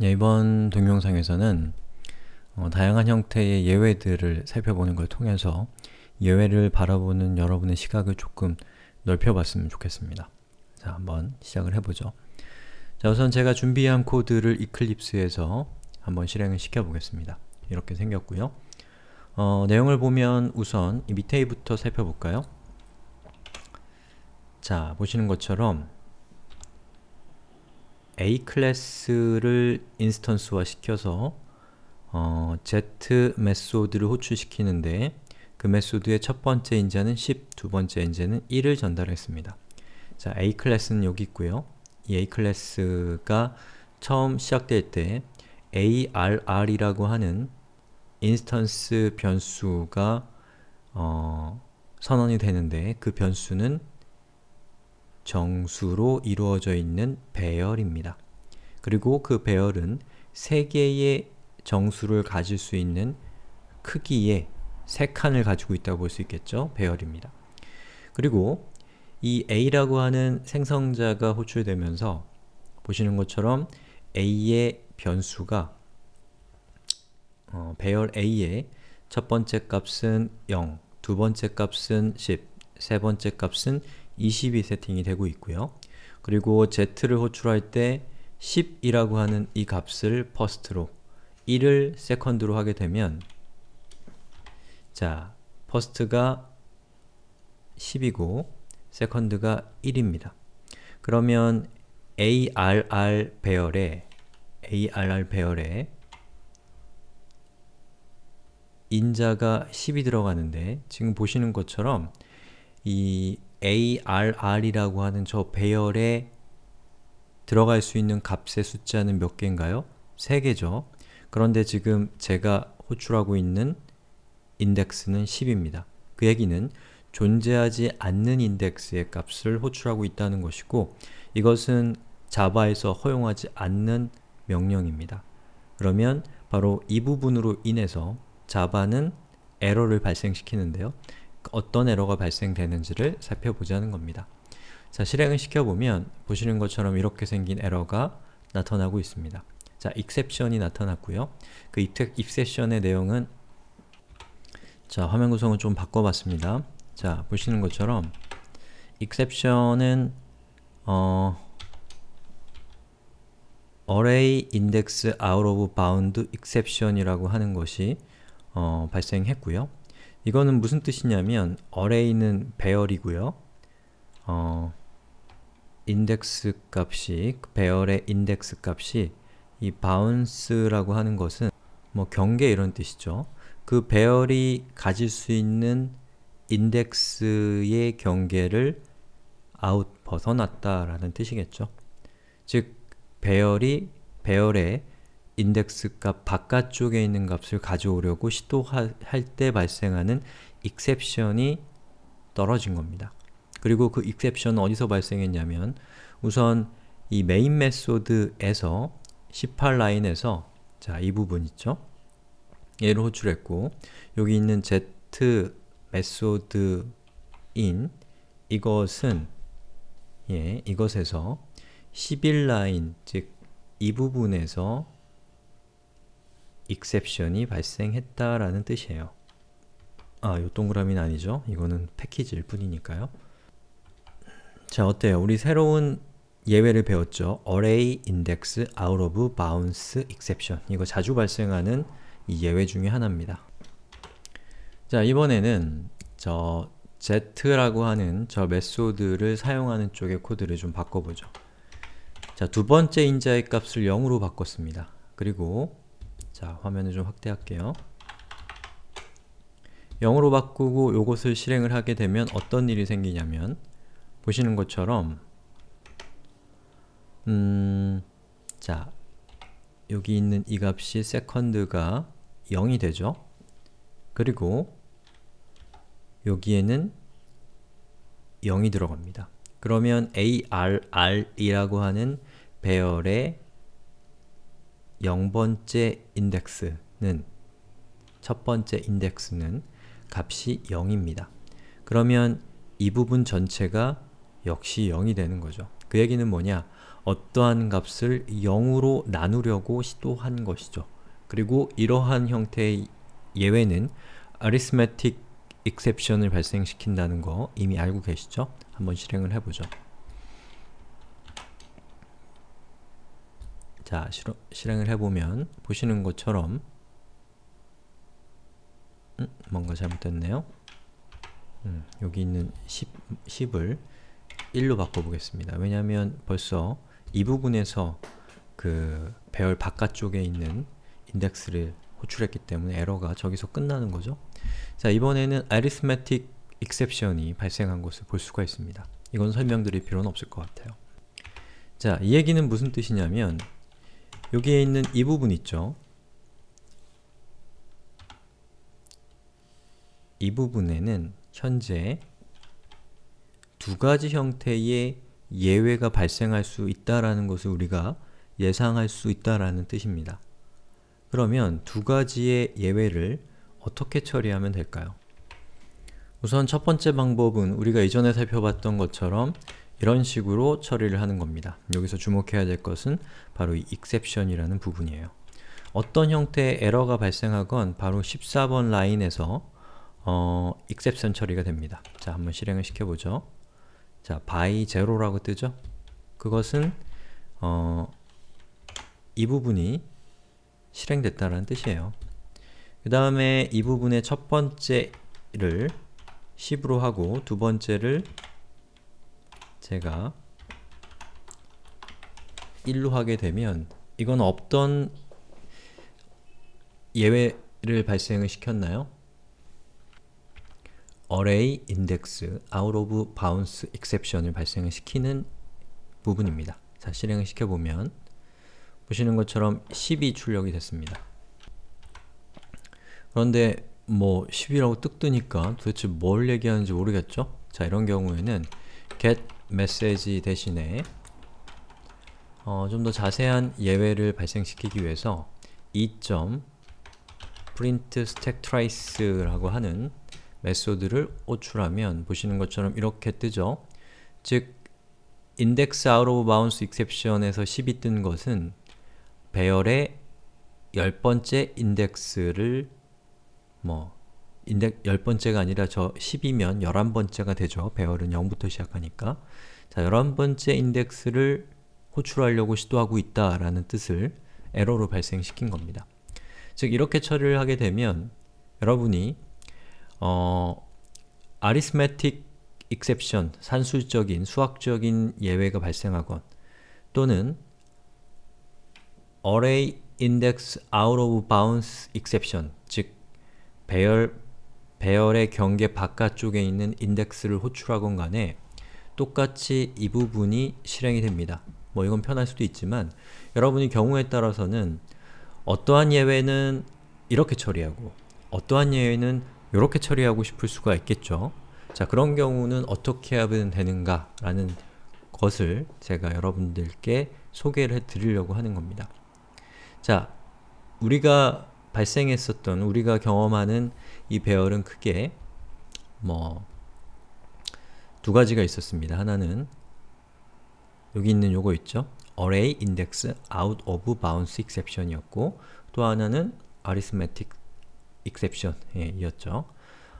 예, 이번 동영상에서는 어, 다양한 형태의 예외들을 살펴보는 걸 통해서 예외를 바라보는 여러분의 시각을 조금 넓혀봤으면 좋겠습니다. 자, 한번 시작을 해보죠. 자, 우선 제가 준비한 코드를 이클립스에서 한번 실행을 시켜보겠습니다. 이렇게 생겼고요. 어, 내용을 보면 우선 밑에부터 살펴볼까요? 자, 보시는 것처럼 a 클래스를 인스턴스화 시켜서 어, z 메소드를 호출시키는데 그 메소드의 첫 번째 인자는 10, 두 번째 인자는 1을 전달했습니다. 자, a 클래스는 여기 있고요. 이 a 클래스가 처음 시작될 때 arr이라고 하는 인스턴스 변수가 어, 선언이 되는데 그 변수는 정수로 이루어져 있는 배열입니다. 그리고 그 배열은 세 개의 정수를 가질 수 있는 크기의 세 칸을 가지고 있다고 볼 수 있겠죠? 배열입니다. 그리고 이 a라고 하는 생성자가 호출되면서 보시는 것처럼 a의 변수가 어, 배열 a의 첫 번째 값은 0, 두 번째 값은 10, 세 번째 값은 20이 세팅이 되고 있고요. 그리고 z를 호출할 때 10이라고 하는 이 값을 first로 1을 second로 하게 되면 자, first가 10이고 second가 1입니다. 그러면 arr 배열에 arr 배열에 인자가 10이 들어가는데 지금 보시는 것처럼 이 ARR이라고 하는 저 배열에 들어갈 수 있는 값의 숫자는 몇 개인가요? 3개죠. 그런데 지금 제가 호출하고 있는 인덱스는 10입니다. 그 얘기는 존재하지 않는 인덱스의 값을 호출하고 있다는 것이고 이것은 자바에서 허용하지 않는 명령입니다. 그러면 바로 이 부분으로 인해서 자바는 에러를 발생시키는데요. 어떤 에러가 발생되는지를 살펴보자는 겁니다. 자, 실행을 시켜보면 보시는 것처럼 이렇게 생긴 에러가 나타나고 있습니다. 자, exception이 나타났고요. 그 exception의 내용은 자, 화면 구성을 좀 바꿔봤습니다. 자, 보시는 것처럼 exception은 어, array index out of bound exception이라고 하는 것이 어, 발생했고요. 이거는 무슨 뜻이냐면 array는 배열이고요. 어, 인덱스 값이 배열의 인덱스 값이 이 bounce라고 하는 것은 뭐 경계 이런 뜻이죠. 그 배열이 가질 수 있는 인덱스의 경계를 아웃 벗어났다라는 뜻이겠죠. 즉 배열이 배열의 인덱스 값 바깥쪽에 있는 값을 가져오려고 시도할 때 발생하는 익셉션이 떨어진 겁니다. 그리고 그 익셉션은 어디서 발생했냐면 우선 이 메인 메소드에서 18라인에서 자, 이 부분 있죠? 얘를 호출했고 여기 있는 z 메소드 i 이것은 예, 이것에서 11라인 즉 이 부분에서 exception이 발생했다라는 뜻이에요. 아, 요 동그라미는 아니죠. 이거는 패키지일 뿐이니까요. 자, 어때요? 우리 새로운 예외를 배웠죠. array index out of bounds exception 이거 자주 발생하는 이 예외 중의 하나입니다. 자, 이번에는 저 z라고 하는 저 메소드를 사용하는 쪽의 코드를 좀 바꿔보죠. 자, 두 번째 인자의 값을 0으로 바꿨습니다. 그리고 자, 화면을 좀 확대할게요. 0으로 바꾸고 요것을 실행을 하게 되면 어떤 일이 생기냐면 보시는 것처럼 음, 자, 여기 있는 이 값이 s e c 가 0이 되죠? 그리고 여기에는 0이 들어갑니다. 그러면 arr이라고 하는 배열의 0번째 인덱스는 첫 번째 인덱스는 값이 0입니다. 그러면 이 부분 전체가 역시 0이 되는 거죠. 그 얘기는 뭐냐? 어떠한 값을 0으로 나누려고 시도한 것이죠. 그리고 이러한 형태의 예외는 arithmetic exception을 발생시킨다는 거 이미 알고 계시죠? 한번 실행을 해보죠. 자, 실행을 해보면 보시는 것처럼 음, 뭔가 잘못됐네요. 음, 여기 있는 10, 을 1로 바꿔보겠습니다. 왜냐하면 벌써 이 부분에서 그 배열 바깥쪽에 있는 인덱스를 호출했기 때문에 에러가 저기서 끝나는 거죠. 자, 이번에는 arithmetic exception이 발생한 것을 볼 수가 있습니다. 이건 설명드릴 필요는 없을 것 같아요. 자, 이 얘기는 무슨 뜻이냐면 여기에 있는 이 부분 있죠? 이 부분에는 현재 두 가지 형태의 예외가 발생할 수 있다라는 것을 우리가 예상할 수 있다라는 뜻입니다. 그러면 두 가지의 예외를 어떻게 처리하면 될까요? 우선 첫 번째 방법은 우리가 이전에 살펴봤던 것처럼 이런 식으로 처리를 하는 겁니다. 여기서 주목해야 될 것은 바로 이 exception이라는 부분이에요. 어떤 형태의 에러가 발생하건 바로 14번 라인에서 어, exception 처리가 됩니다. 자, 한번 실행을 시켜보죠. 자, by z 라고 뜨죠? 그것은 어, 이 부분이 실행됐다라는 뜻이에요. 그 다음에 이 부분의 첫 번째를 10으로 하고 두 번째를 제가 1로 하게 되면 이건 없던 예외를 발생을 시켰나요? array index out of bounds exception을 발생을 시키는 부분입니다. 자, 실행을 시켜보면 보시는 것처럼 10이 출력이 됐습니다. 그런데 뭐 10이라고 뜨 뜨니까 도대체 뭘 얘기하는지 모르겠죠? 자, 이런 경우에는 get 메시지 대신에 어, 좀 더 자세한 예외를 발생시키기 위해서 2 print stack trace라고 하는 메소드를 호출하면 보시는 것처럼 이렇게 뜨죠. 즉 index out of bounds exception에서 10이 뜬 것은 배열의 열 번째 인덱스를 뭐 인덱 10번째가 아니라 저 10이면 11번째가 되죠. 배열은 0부터 시작하니까. 자, 11번째 인덱스를 호출하려고 시도하고 있다라는 뜻을 에러로 발생시킨 겁니다. 즉, 이렇게 처리를 하게 되면 여러분이 어, arithmetic exception, 산술적인, 수학적인 예외가 발생하건 또는 array index out of bounds exception, 즉 배열 배열의 경계 바깥쪽에 있는 인덱스를 호출하건 간에 똑같이 이 부분이 실행이 됩니다. 뭐 이건 편할 수도 있지만 여러분이 경우에 따라서는 어떠한 예외는 이렇게 처리하고 어떠한 예외는 이렇게 처리하고 싶을 수가 있겠죠. 자 그런 경우는 어떻게 하면 되는가 라는 것을 제가 여러분들께 소개를 해드리려고 하는 겁니다. 자 우리가 발생했었던 우리가 경험하는 이 배열은 크게 뭐 두 가지가 있었습니다. 하나는 여기 있는 요거 있죠? array index out of bounds exception이었고 또 하나는 arithmetic exception 예, 이었죠.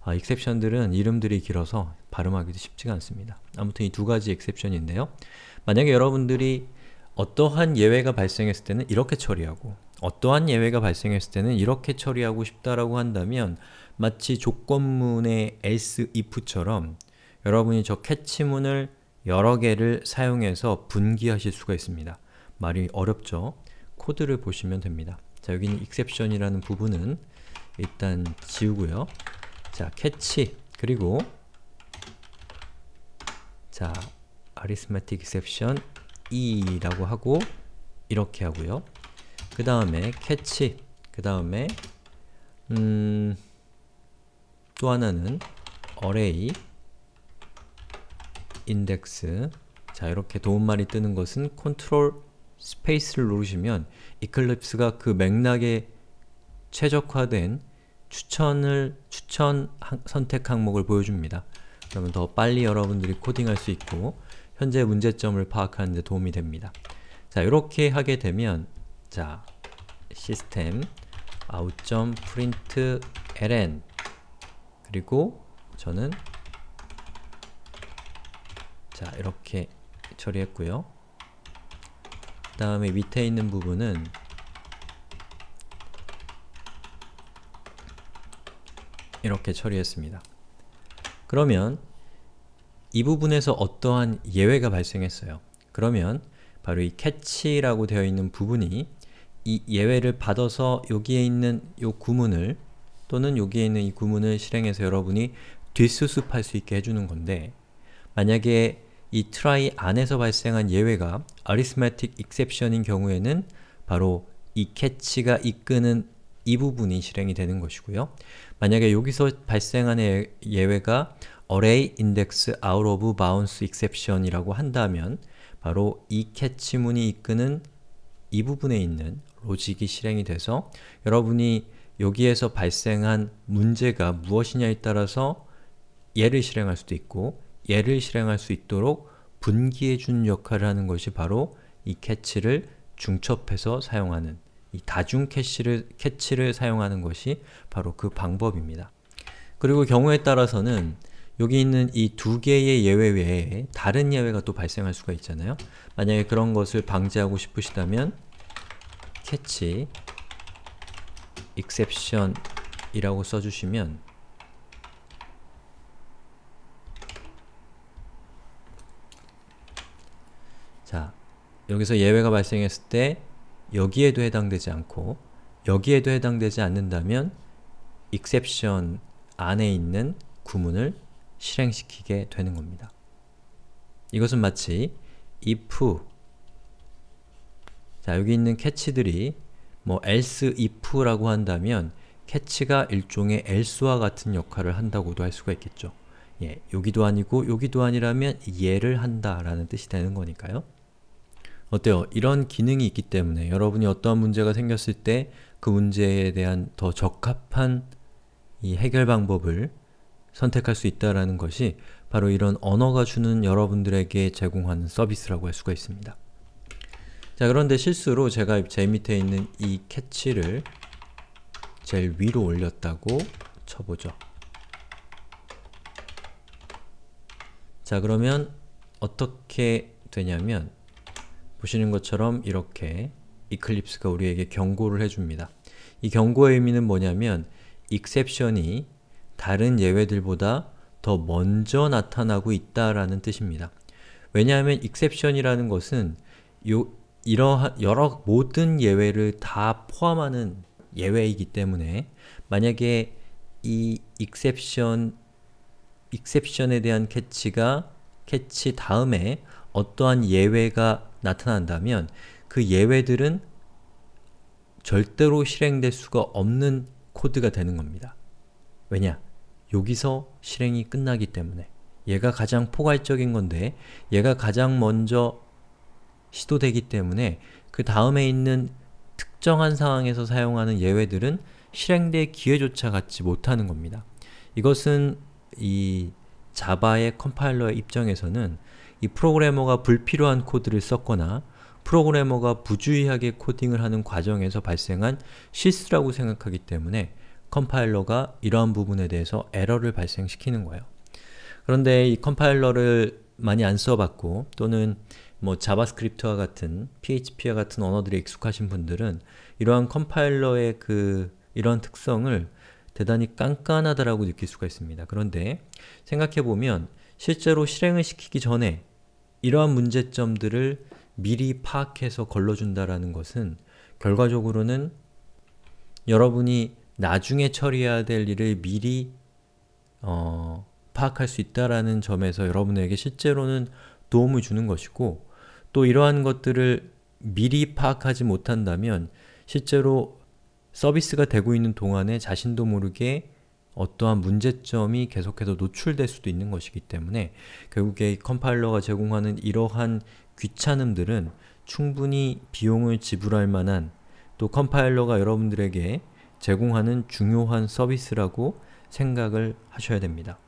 아, exception들은 이름들이 길어서 발음하기도 쉽지가 않습니다. 아무튼 이 두 가지 exception인데요. 만약에 여러분들이 어떠한 예외가 발생했을 때는 이렇게 처리하고 어떠한 예외가 발생했을 때는 이렇게 처리하고 싶다라고 한다면 마치 조건문의 else if처럼 여러분이 저 캐치문을 여러 개를 사용해서 분기하실 수가 있습니다. 말이 어렵죠? 코드를 보시면 됩니다. 자, 여기는 exception이라는 부분은 일단 지우고요. 자, 캐치 그리고 자, arithmetic exception e라고 하고 이렇게 하고요. 그 다음에 캐치 그 다음에 음, 또 하나는 array index 자 이렇게 도움말이 뜨는 것은 Ctrl, s p a c e 를 누르시면 e c l i p s e 가그 맥락에 최적화된 추천을 추천 선택 항목을 보여줍니다. 그러면 더 빨리 여러분들이 코딩할 수 있고 현재 문제점을 파악하는 데 도움이 됩니다. 자 이렇게 하게 되면 자, 시스템 out.println 그리고 저는 자, 이렇게 처리했고요. 그 다음에 밑에 있는 부분은 이렇게 처리했습니다. 그러면 이 부분에서 어떠한 예외가 발생했어요. 그러면 바로 이 catch라고 되어 있는 부분이 이 예외를 받아서 여기에 있는 이 구문을 또는 여기에 있는 이 구문을 실행해서 여러분이 뒷수습할 수 있게 해주는 건데 만약에 이 try 안에서 발생한 예외가 arithmetic exception인 경우에는 바로 이 catch가 이끄는 이 부분이 실행이 되는 것이고요. 만약에 여기서 발생한 예, 예외가 array index out of bounds exception이라고 한다면 바로 이 캐치문이 이끄는 이 부분에 있는 로직이 실행이 돼서 여러분이 여기에서 발생한 문제가 무엇이냐에 따라서 얘를 실행할 수도 있고 얘를 실행할 수 있도록 분기해준 역할을 하는 것이 바로 이 캐치를 중첩해서 사용하는 이 다중 캐치를, 캐치를 사용하는 것이 바로 그 방법입니다. 그리고 경우에 따라서는 여기 있는 이 두 개의 예외 외에 다른 예외가 또 발생할 수가 있잖아요. 만약에 그런 것을 방지하고 싶으시다면 캐치 exception이라고 써주시면 자 여기서 예외가 발생했을 때 여기에도 해당되지 않고 여기에도 해당되지 않는다면 exception 안에 있는 구문을 실행시키게 되는 겁니다. 이것은 마치 if 자, 여기 있는 캐치들이 뭐 else, if라고 한다면 캐치가 일종의 else와 같은 역할을 한다고도 할 수가 있겠죠. 예, 여기도 아니고 여기도 아니라면 얘를 한다라는 뜻이 되는 거니까요. 어때요? 이런 기능이 있기 때문에 여러분이 어떠한 문제가 생겼을 때 그 문제에 대한 더 적합한 이 해결 방법을 선택할 수 있다는 것이 바로 이런 언어가 주는 여러분들에게 제공하는 서비스라고 할 수가 있습니다. 자 그런데 실수로 제가 제일 밑에 있는 이 캐치를 제일 위로 올렸다고 쳐보죠. 자 그러면 어떻게 되냐면 보시는 것처럼 이렇게 이클립스가 우리에게 경고를 해줍니다. 이 경고의 의미는 뭐냐면 exception이 다른 예외들보다 더 먼저 나타나고 있다라는 뜻입니다. 왜냐하면 exception이라는 것은 요 이러한 여러 모든 예외를 다 포함하는 예외이기 때문에 만약에 이 exception exception에 대한 캐치가 캐치 다음에 어떠한 예외가 나타난다면 그 예외들은 절대로 실행될 수가 없는 코드가 되는 겁니다. 왜냐? 여기서 실행이 끝나기 때문에 얘가 가장 포괄적인 건데 얘가 가장 먼저 시도되기 때문에 그 다음에 있는 특정한 상황에서 사용하는 예외들은 실행될 기회조차 갖지 못하는 겁니다. 이것은 이 자바의 컴파일러의 입장에서는 이 프로그래머가 불필요한 코드를 썼거나 프로그래머가 부주의하게 코딩을 하는 과정에서 발생한 실수라고 생각하기 때문에 컴파일러가 이러한 부분에 대해서 에러를 발생시키는 거예요. 그런데 이 컴파일러를 많이 안 써봤고 또는 뭐 자바스크립트와 같은 PHP와 같은 언어들이 익숙하신 분들은 이러한 컴파일러의 그 이러한 특성을 대단히 깐깐하다라고 느낄 수가 있습니다. 그런데 생각해보면 실제로 실행을 시키기 전에 이러한 문제점들을 미리 파악해서 걸러준다라는 것은 결과적으로는 여러분이 나중에 처리해야 될 일을 미리 어, 파악할 수 있다라는 점에서 여러분에게 실제로는 도움을 주는 것이고 또 이러한 것들을 미리 파악하지 못한다면 실제로 서비스가 되고 있는 동안에 자신도 모르게 어떠한 문제점이 계속해서 노출될 수도 있는 것이기 때문에 결국에 컴파일러가 제공하는 이러한 귀찮음들은 충분히 비용을 지불할 만한 또 컴파일러가 여러분들에게 제공하는 중요한 서비스라고 생각을 하셔야 됩니다.